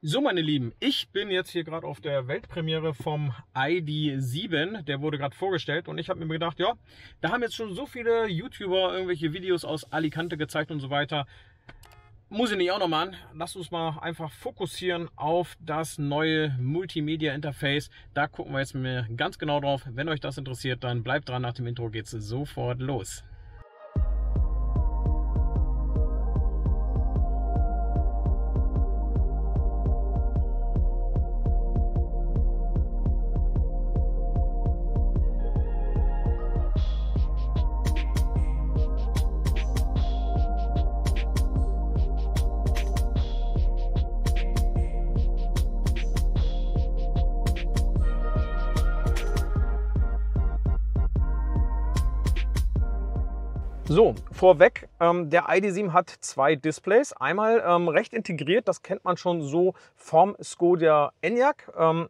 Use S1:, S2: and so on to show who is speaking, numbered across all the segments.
S1: So, meine Lieben, ich bin jetzt hier gerade auf der Weltpremiere vom ID7. Der wurde gerade vorgestellt und ich habe mir gedacht, ja, da haben jetzt schon so viele YouTuber irgendwelche Videos aus Alicante gezeigt und so weiter. Muss ich nicht auch nochmal an. Lass uns mal einfach fokussieren auf das neue Multimedia-Interface. Da gucken wir jetzt mir ganz genau drauf. Wenn euch das interessiert, dann bleibt dran. Nach dem Intro geht es sofort los. So, vorweg, ähm, der ID7 hat zwei Displays. Einmal ähm, recht integriert, das kennt man schon so vom Skoda Enyaq. Ähm,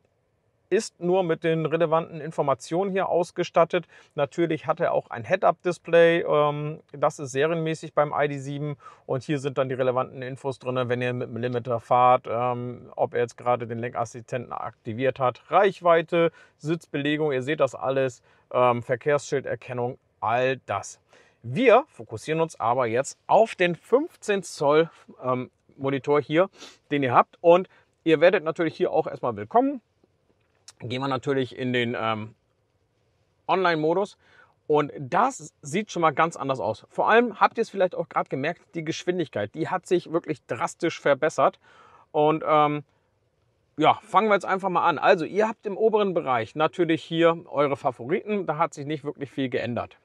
S1: ist nur mit den relevanten Informationen hier ausgestattet. Natürlich hat er auch ein Head-Up-Display. Ähm, das ist serienmäßig beim ID7 und hier sind dann die relevanten Infos drin, wenn ihr mit dem Limiter fahrt, ähm, ob er jetzt gerade den Lenkassistenten aktiviert hat, Reichweite, Sitzbelegung, ihr seht das alles, ähm, Verkehrsschilderkennung, all das. Wir fokussieren uns aber jetzt auf den 15 Zoll ähm, Monitor hier, den ihr habt. Und ihr werdet natürlich hier auch erstmal willkommen. Gehen wir natürlich in den ähm, Online-Modus. Und das sieht schon mal ganz anders aus. Vor allem habt ihr es vielleicht auch gerade gemerkt, die Geschwindigkeit, die hat sich wirklich drastisch verbessert. Und ähm, ja, fangen wir jetzt einfach mal an. Also ihr habt im oberen Bereich natürlich hier eure Favoriten. Da hat sich nicht wirklich viel geändert.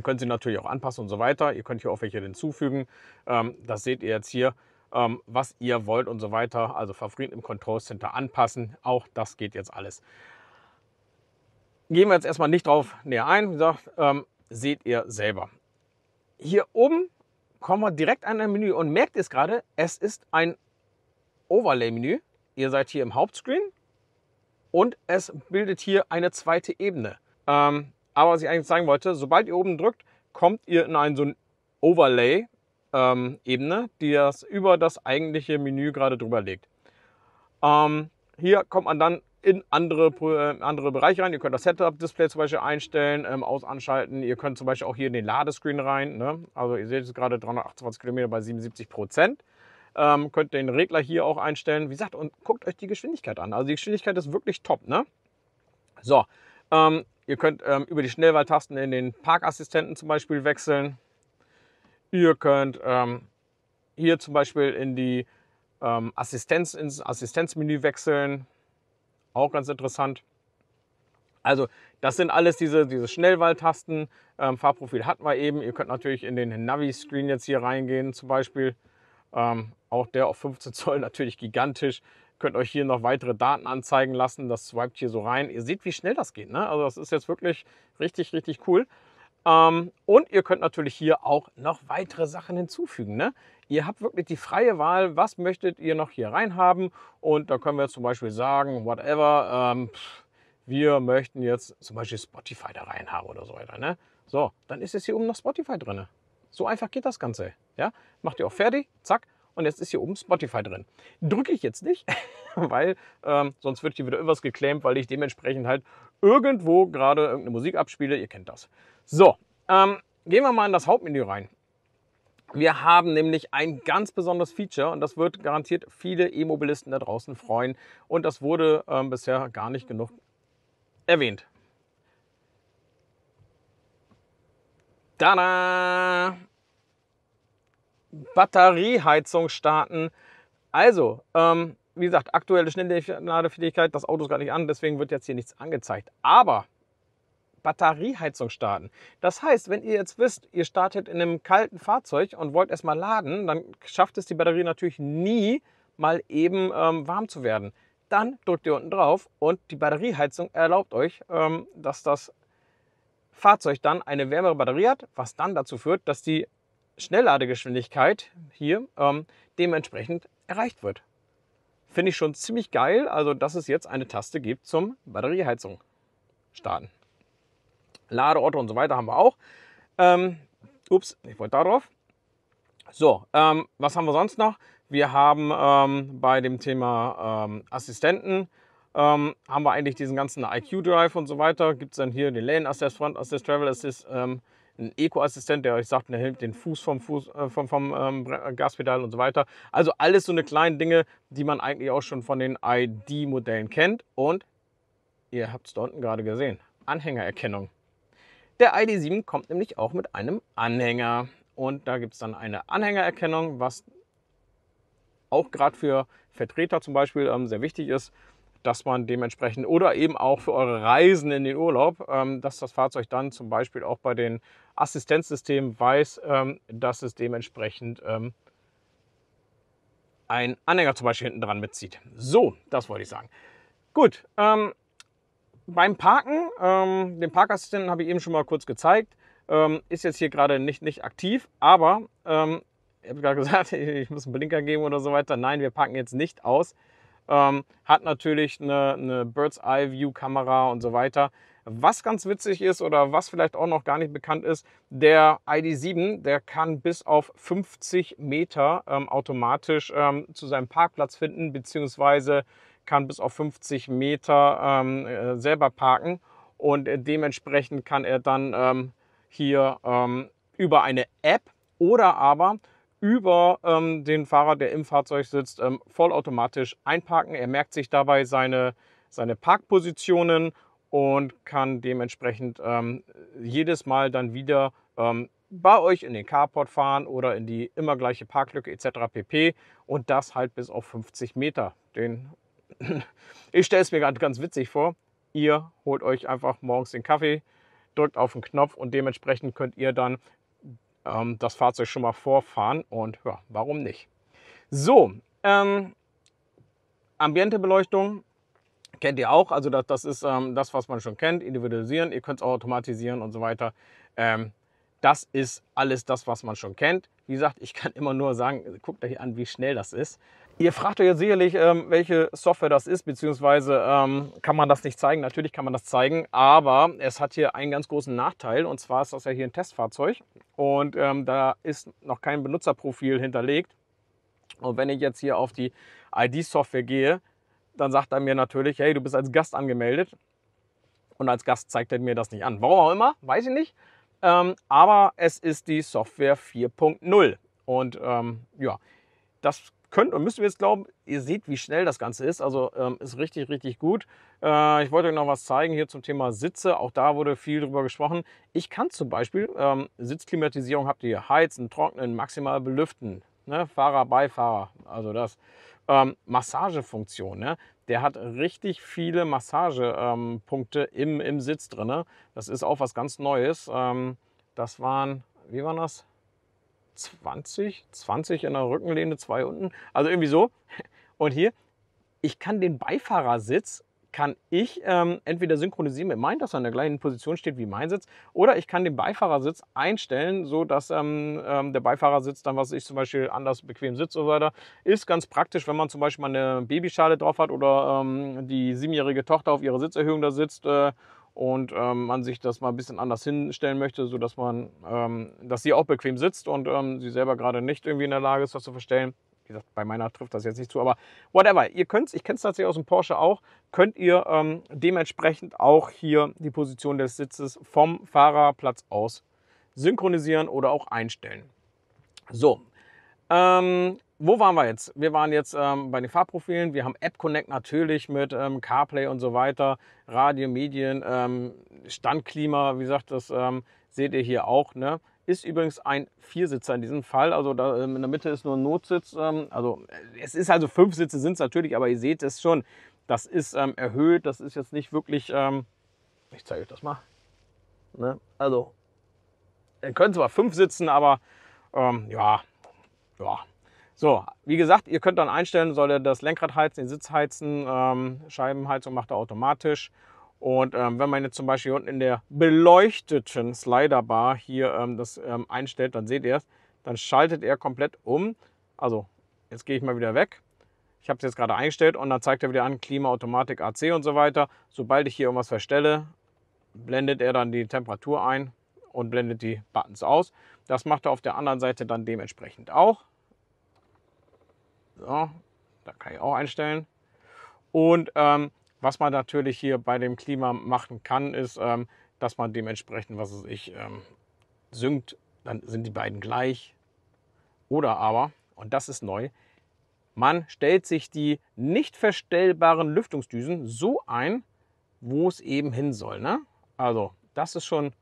S1: Ihr könnt sie natürlich auch anpassen und so weiter. Ihr könnt hier auch welche hinzufügen. Ähm, das seht ihr jetzt hier, ähm, was ihr wollt und so weiter. Also Favoriten im Control Center anpassen. Auch das geht jetzt alles. Gehen wir jetzt erstmal nicht drauf näher ein. Wie gesagt, ähm, seht ihr selber. Hier oben kommen wir direkt an ein Menü und merkt es gerade, es ist ein Overlay-Menü. Ihr seid hier im Hauptscreen und es bildet hier eine zweite Ebene. Ähm, aber was ich eigentlich sagen wollte, sobald ihr oben drückt, kommt ihr in einen so ein Overlay, ähm, Ebene, die das über das eigentliche Menü gerade drüber legt. Ähm, hier kommt man dann in andere, äh, andere Bereiche rein. Ihr könnt das Setup-Display zum Beispiel einstellen, ähm, aus, anschalten. Ihr könnt zum Beispiel auch hier in den Ladescreen rein. Ne? Also ihr seht es gerade 328 Kilometer bei 77 Prozent. Ähm, könnt den Regler hier auch einstellen. Wie gesagt, und guckt euch die Geschwindigkeit an. Also die Geschwindigkeit ist wirklich top. Ne? So, ähm, Ihr könnt ähm, über die Schnellwahltasten in den Parkassistenten zum Beispiel wechseln. Ihr könnt ähm, hier zum Beispiel in die ähm, Assistenz, ins Assistenzmenü wechseln. Auch ganz interessant. Also das sind alles diese, diese Schnellwahltasten. Ähm, Fahrprofil hatten wir eben. Ihr könnt natürlich in den Navi-Screen jetzt hier reingehen zum Beispiel. Ähm, auch der auf 15 Zoll natürlich gigantisch könnt euch hier noch weitere Daten anzeigen lassen. Das swiped hier so rein. Ihr seht, wie schnell das geht. Ne? Also das ist jetzt wirklich richtig, richtig cool. Ähm, und ihr könnt natürlich hier auch noch weitere Sachen hinzufügen. Ne? Ihr habt wirklich die freie Wahl, was möchtet ihr noch hier reinhaben. Und da können wir zum Beispiel sagen, whatever, ähm, wir möchten jetzt zum Beispiel Spotify da reinhaben oder so weiter. Ne? So, dann ist es hier oben noch Spotify drin. So einfach geht das Ganze. Ja? Macht ihr auch fertig, zack und jetzt ist hier oben Spotify drin. Drücke ich jetzt nicht, weil ähm, sonst wird hier wieder irgendwas geclaimt, weil ich dementsprechend halt irgendwo gerade irgendeine Musik abspiele. Ihr kennt das. So, ähm, gehen wir mal in das Hauptmenü rein. Wir haben nämlich ein ganz besonderes Feature und das wird garantiert viele E-Mobilisten da draußen freuen. Und das wurde ähm, bisher gar nicht genug erwähnt. Tada! Batterieheizung starten. Also, ähm, wie gesagt, aktuelle Schnellladefähigkeit, das Auto ist gar nicht an, deswegen wird jetzt hier nichts angezeigt. Aber Batterieheizung starten. Das heißt, wenn ihr jetzt wisst, ihr startet in einem kalten Fahrzeug und wollt erstmal laden, dann schafft es die Batterie natürlich nie, mal eben ähm, warm zu werden. Dann drückt ihr unten drauf und die Batterieheizung erlaubt euch, ähm, dass das Fahrzeug dann eine wärmere Batterie hat, was dann dazu führt, dass die Schnellladegeschwindigkeit hier ähm, dementsprechend erreicht wird. Finde ich schon ziemlich geil, also dass es jetzt eine Taste gibt zum Batterieheizung starten. Ladeorte und so weiter haben wir auch. Ähm, ups, ich wollte darauf. So, ähm, was haben wir sonst noch? Wir haben ähm, bei dem Thema ähm, Assistenten, ähm, haben wir eigentlich diesen ganzen IQ Drive und so weiter. Gibt es dann hier den Lane Assist, Front Assist, Travel Assist, ähm, ein Eco-Assistent, der euch sagt, der hilft den Fuß vom, Fuß, äh, vom, vom ähm, äh, Gaspedal und so weiter. Also alles so eine kleine Dinge, die man eigentlich auch schon von den ID-Modellen kennt. Und ihr habt es da unten gerade gesehen, Anhängererkennung. Der ID7 kommt nämlich auch mit einem Anhänger. Und da gibt es dann eine Anhängererkennung, was auch gerade für Vertreter zum Beispiel ähm, sehr wichtig ist dass man dementsprechend oder eben auch für eure Reisen in den Urlaub, ähm, dass das Fahrzeug dann zum Beispiel auch bei den Assistenzsystemen weiß, ähm, dass es dementsprechend ähm, ein Anhänger zum Beispiel hinten dran mitzieht. So, das wollte ich sagen. Gut, ähm, beim Parken, ähm, den Parkassistenten habe ich eben schon mal kurz gezeigt, ähm, ist jetzt hier gerade nicht, nicht aktiv, aber ich habe gerade gesagt, ich muss einen Blinker geben oder so weiter. Nein, wir parken jetzt nicht aus. Ähm, hat natürlich eine, eine Bird's-Eye-View-Kamera und so weiter. Was ganz witzig ist oder was vielleicht auch noch gar nicht bekannt ist, der ID7, der kann bis auf 50 Meter ähm, automatisch ähm, zu seinem Parkplatz finden, beziehungsweise kann bis auf 50 Meter ähm, äh, selber parken und äh, dementsprechend kann er dann ähm, hier ähm, über eine App oder aber über ähm, den Fahrer, der im Fahrzeug sitzt, ähm, vollautomatisch einparken. Er merkt sich dabei seine, seine Parkpositionen und kann dementsprechend ähm, jedes Mal dann wieder ähm, bei euch in den Carport fahren oder in die immer gleiche Parklücke etc. pp. Und das halt bis auf 50 Meter. Den ich stelle es mir gerade ganz witzig vor. Ihr holt euch einfach morgens den Kaffee, drückt auf den Knopf und dementsprechend könnt ihr dann ähm, das Fahrzeug schon mal vorfahren und ja, warum nicht? So, ähm, Ambientebeleuchtung kennt ihr auch. Also das, das ist ähm, das, was man schon kennt. Individualisieren, ihr könnt es auch automatisieren und so weiter. Ähm, das ist alles das, was man schon kennt. Wie gesagt, ich kann immer nur sagen, guckt euch an, wie schnell das ist. Ihr fragt euch jetzt sicherlich, ähm, welche Software das ist, beziehungsweise ähm, kann man das nicht zeigen. Natürlich kann man das zeigen, aber es hat hier einen ganz großen Nachteil. Und zwar ist das ja hier ein Testfahrzeug und ähm, da ist noch kein Benutzerprofil hinterlegt. Und wenn ich jetzt hier auf die ID-Software gehe, dann sagt er mir natürlich, hey, du bist als Gast angemeldet. Und als Gast zeigt er mir das nicht an. Warum auch immer, weiß ich nicht. aber es ist die Software 4.0. Und ja, das könnt und müsst ihr jetzt glauben, ihr seht, wie schnell das Ganze ist. Also ähm, ist richtig, richtig gut. Äh, ich wollte euch noch was zeigen hier zum Thema Sitze. Auch da wurde viel drüber gesprochen. Ich kann zum Beispiel, ähm, Sitzklimatisierung habt ihr heizen, trocknen, maximal belüften. Ne? Fahrer, Beifahrer, also das. Ähm, Massagefunktion, ne? der hat richtig viele Massagepunkte ähm, im, im Sitz drin. Ne? Das ist auch was ganz Neues. Ähm, das waren, wie waren das? 20, 20 in der Rückenlehne, zwei unten, also irgendwie so. Und hier, ich kann den Beifahrersitz kann ich ähm, entweder synchronisieren mit meinem, dass er in der gleichen Position steht wie mein Sitz, oder ich kann den Beifahrersitz einstellen, so dass ähm, ähm, der Beifahrersitz dann, was ich zum Beispiel anders bequem sitze und so weiter, ist ganz praktisch, wenn man zum Beispiel eine Babyschale drauf hat oder ähm, die siebenjährige Tochter auf ihrer Sitzerhöhung da sitzt. Äh, und ähm, man sich das mal ein bisschen anders hinstellen möchte, sodass man, ähm, dass sie auch bequem sitzt und ähm, sie selber gerade nicht irgendwie in der Lage ist, das zu verstellen. Wie gesagt, bei meiner trifft das jetzt nicht zu, aber whatever. Ihr könnt es, ich kenne es tatsächlich aus dem Porsche auch, könnt ihr ähm, dementsprechend auch hier die Position des Sitzes vom Fahrerplatz aus synchronisieren oder auch einstellen. So, ähm, wo waren wir jetzt? Wir waren jetzt ähm, bei den Fahrprofilen. Wir haben App Connect natürlich mit ähm, CarPlay und so weiter, Radio, Medien, ähm, Standklima, wie gesagt, das ähm, seht ihr hier auch. Ne? Ist übrigens ein Viersitzer in diesem Fall. Also da, ähm, in der Mitte ist nur ein Notsitz. Ähm, also äh, es ist also fünf Sitze sind es natürlich, aber ihr seht es schon. Das ist erhöht. Das ist jetzt nicht wirklich. ich zeige euch das mal. Ne? Also, dann können zwar fünf sitzen, aber ja, ja. So, wie gesagt, ihr könnt dann einstellen, soll er das Lenkrad heizen, den Sitz heizen, ähm, Scheibenheizung macht er automatisch. Und ähm, wenn man jetzt zum Beispiel unten in der beleuchteten Sliderbar hier ähm, das ähm, einstellt, dann seht ihr es, dann schaltet er komplett um. Also, jetzt gehe ich mal wieder weg. Ich habe es jetzt gerade eingestellt und dann zeigt er wieder an Klima, Automatik, AC und so weiter. Sobald ich hier irgendwas verstelle, blendet er dann die Temperatur ein und blendet die Buttons aus. Das macht er auf der anderen Seite dann dementsprechend auch. So, da kann ich auch einstellen. Und ähm, was man natürlich hier bei dem Klima machen kann, ist, ähm, dass man dementsprechend, was weiß ich, ähm, synkt, dann sind die beiden gleich. Oder aber, und das ist neu, man stellt sich die nicht verstellbaren Lüftungsdüsen so ein, wo es eben hin soll. Ne? Also das ist schon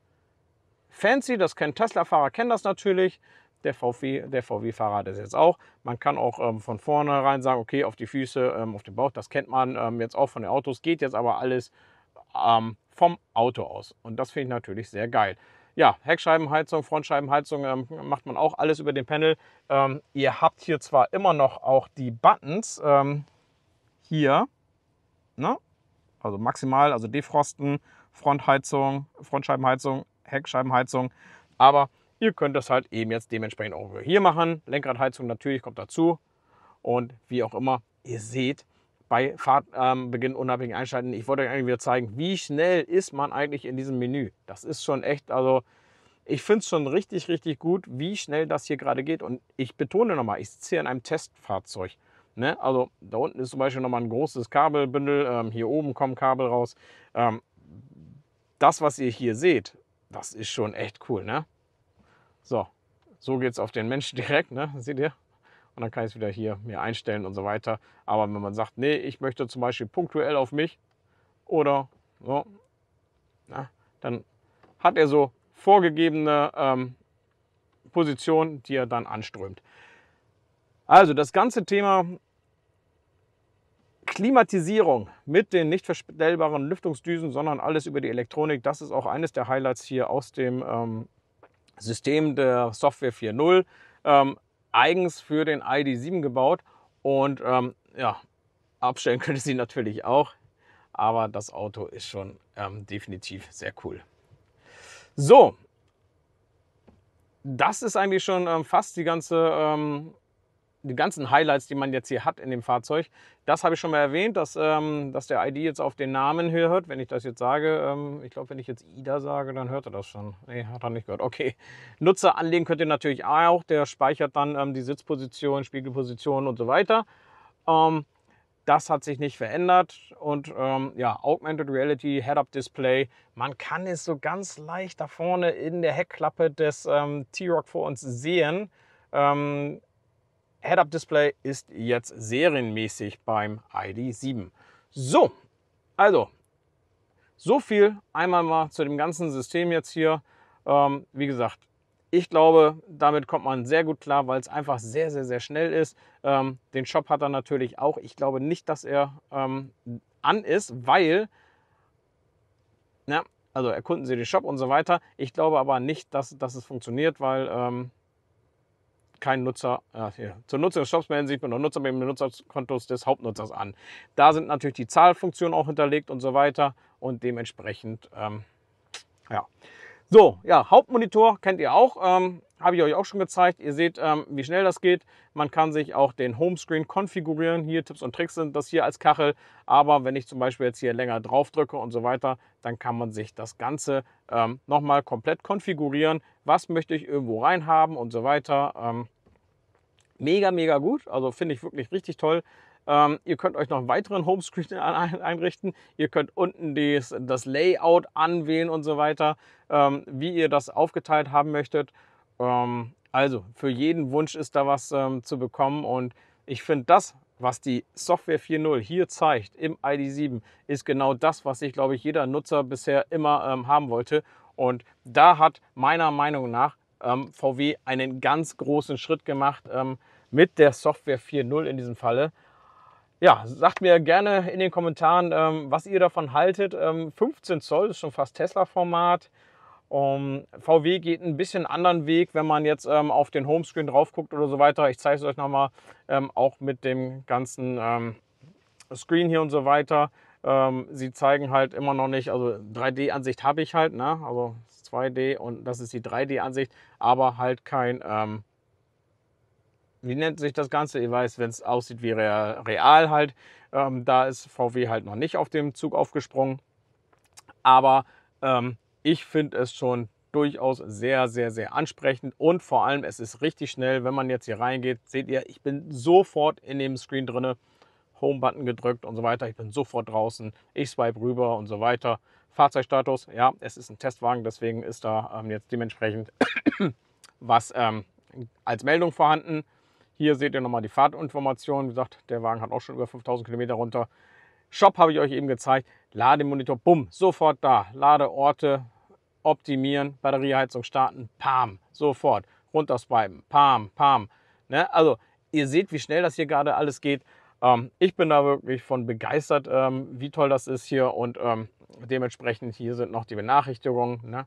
S1: fancy, das kennt Tesla-Fahrer, kennen das natürlich der VW, der VW-Fahrer hat das jetzt auch. Man kann auch ähm, von vornherein sagen, okay, auf die Füße, ähm, auf den Bauch, das kennt man ähm, jetzt auch von den Autos, geht jetzt aber alles ähm, vom Auto aus. Und das finde ich natürlich sehr geil. Ja, Heckscheibenheizung, Frontscheibenheizung ähm, macht man auch alles über den Panel. Ähm, ihr habt hier zwar immer noch auch die Buttons hier, ne? also maximal, also Defrosten, Frontheizung, Frontscheibenheizung, Heckscheibenheizung, aber Ihr könnt das halt eben jetzt dementsprechend auch hier machen. Lenkradheizung natürlich kommt dazu. Und wie auch immer, ihr seht, bei Fahrtbeginn ähm, unabhängig einschalten. Ich wollte euch eigentlich wieder zeigen, wie schnell ist man eigentlich in diesem Menü. Das ist schon echt, also ich finde es schon richtig, richtig gut, wie schnell das hier gerade geht. Und ich betone nochmal, ich sitze hier in einem Testfahrzeug. Ne? Also da unten ist zum Beispiel nochmal ein großes Kabelbündel, ähm, hier oben kommen Kabel raus. Ähm, das, was ihr hier seht, das ist schon echt cool. Ne? So, so geht es auf den Menschen direkt, ne? seht ihr? Und dann kann ich es wieder hier mir einstellen und so weiter. Aber wenn man sagt, nee, ich möchte zum Beispiel punktuell auf mich oder so, na, dann hat er so vorgegebene ähm, Positionen, die er dann anströmt. Also das ganze Thema Klimatisierung mit den nicht verstellbaren Lüftungsdüsen, sondern alles über die Elektronik. Das ist auch eines der Highlights hier aus dem ähm, System der Software 4.0, ähm, eigens für den ID7 gebaut. Und ähm, ja, abstellen könnte sie natürlich auch, aber das Auto ist schon ähm, definitiv sehr cool. So, das ist eigentlich schon ähm, fast die ganze ähm, die ganzen Highlights, die man jetzt hier hat in dem Fahrzeug, das habe ich schon mal erwähnt, dass, ähm, dass der ID jetzt auf den Namen hört. Wenn ich das jetzt sage, ähm, ich glaube, wenn ich jetzt Ida sage, dann hört er das schon. Nee, hat er nicht gehört. Okay. Nutzer anlegen könnt ihr natürlich auch. Der speichert dann ähm, die Sitzposition, Spiegelposition und so weiter. Ähm, das hat sich nicht verändert. Und ähm, ja, Augmented Reality, Head-Up-Display. Man kann es so ganz leicht da vorne in der Heckklappe des ähm, T-Rock vor uns sehen. Ähm, Head-Up-Display ist jetzt serienmäßig beim ID7. So, also, so viel einmal mal zu dem ganzen System jetzt hier. Ähm, wie gesagt, ich glaube, damit kommt man sehr gut klar, weil es einfach sehr, sehr, sehr schnell ist. Ähm, den Shop hat er natürlich auch. Ich glaube nicht, dass er ähm, an ist, weil, na, also erkunden Sie den Shop und so weiter. Ich glaube aber nicht, dass, dass es funktioniert, weil ähm, kein Nutzer, äh, zur Nutzung des Shops melden sich mit einem Nutzer mit dem Nutzerkontos des Hauptnutzers an. Da sind natürlich die Zahlfunktionen auch hinterlegt und so weiter und dementsprechend, ähm, ja. So, ja, Hauptmonitor kennt ihr auch, ähm, habe ich euch auch schon gezeigt. Ihr seht, ähm, wie schnell das geht. Man kann sich auch den Homescreen konfigurieren. Hier Tipps und Tricks sind das hier als Kachel. Aber wenn ich zum Beispiel jetzt hier länger drauf drücke und so weiter, dann kann man sich das Ganze ähm, nochmal komplett konfigurieren, was möchte ich irgendwo reinhaben und so weiter. Ähm, mega, mega gut. Also finde ich wirklich richtig toll. Ähm, ihr könnt euch noch einen weiteren Homescreen einrichten. Ihr könnt unten dies, das Layout anwählen und so weiter, ähm, wie ihr das aufgeteilt haben möchtet. Ähm, also für jeden Wunsch ist da was ähm, zu bekommen und ich finde das, was die Software 4.0 hier zeigt im ID7, ist genau das, was ich glaube ich jeder Nutzer bisher immer ähm, haben wollte und da hat meiner Meinung nach ähm, VW einen ganz großen Schritt gemacht ähm, mit der Software 4.0 in diesem Falle. Ja, sagt mir gerne in den Kommentaren, ähm, was ihr davon haltet. 15 ähm, Zoll ist schon fast Tesla-Format. Ähm, VW geht ein bisschen anderen Weg, wenn man jetzt ähm, auf den Homescreen drauf guckt oder so weiter. Ich zeige es euch nochmal, ähm, auch mit dem ganzen Screen hier und so weiter. Ähm, sie zeigen halt immer noch nicht, also 3D-Ansicht habe ich halt, ne? also 2D und das ist die 3D-Ansicht, aber halt kein, ähm, wie nennt sich das Ganze? Ihr weiß, wenn es aussieht wie real halt, ähm, da ist VW halt noch nicht auf dem Zug aufgesprungen. Aber ähm, ich finde es schon durchaus sehr, sehr, sehr ansprechend und vor allem es ist richtig schnell. Wenn man jetzt hier reingeht, seht ihr, ich bin sofort in dem Screen drinne. Home-Button gedrückt und so weiter. Ich bin sofort draußen, ich swipe rüber und so weiter. Fahrzeugstatus, ja, es ist ein Testwagen, deswegen ist da ähm, jetzt dementsprechend was ähm, als Meldung vorhanden. Hier seht ihr nochmal die Fahrtinformation. Wie gesagt, der Wagen hat auch schon über 5000 Kilometer runter. Shop habe ich euch eben gezeigt. Lademonitor, bumm, sofort da. Ladeorte optimieren, Batterieheizung starten, pam, sofort. Runterswipen, pam, pam. Ne? Also, ihr seht, wie schnell das hier gerade alles geht. Ähm, ich bin da wirklich von begeistert, ähm, wie toll das ist hier und ähm, dementsprechend hier sind noch die Benachrichtigungen ne?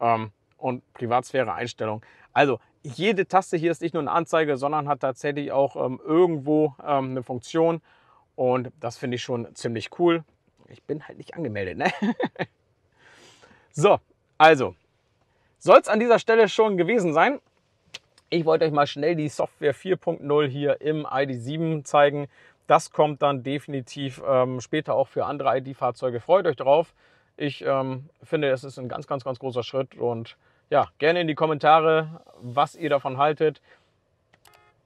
S1: Ähm, und Privatsphäre-Einstellungen. Also jede Taste hier ist nicht nur eine Anzeige, sondern hat tatsächlich auch ähm, irgendwo ähm, eine Funktion und das finde ich schon ziemlich cool. Ich bin halt nicht angemeldet. Ne? so, also soll es an dieser Stelle schon gewesen sein. Ich wollte euch mal schnell die Software 4.0 hier im ID7 zeigen. Das kommt dann definitiv ähm, später auch für andere ID-Fahrzeuge. Freut euch drauf. Ich ähm, finde, es ist ein ganz, ganz, ganz großer Schritt und ja, gerne in die Kommentare, was ihr davon haltet.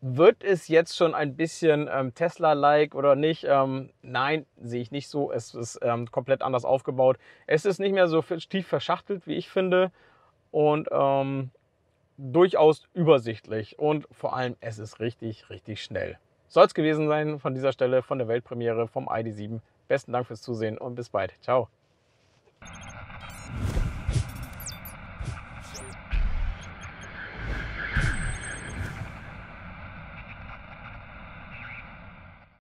S1: Wird es jetzt schon ein bisschen ähm, Tesla-like oder nicht? Ähm, nein, sehe ich nicht so. Es ist ähm, komplett anders aufgebaut. Es ist nicht mehr so tief verschachtelt, wie ich finde. Und ähm, durchaus übersichtlich. Und vor allem, es ist richtig, richtig schnell soll es gewesen sein von dieser Stelle, von der Weltpremiere vom ID7. Besten Dank fürs Zusehen und bis bald. Ciao.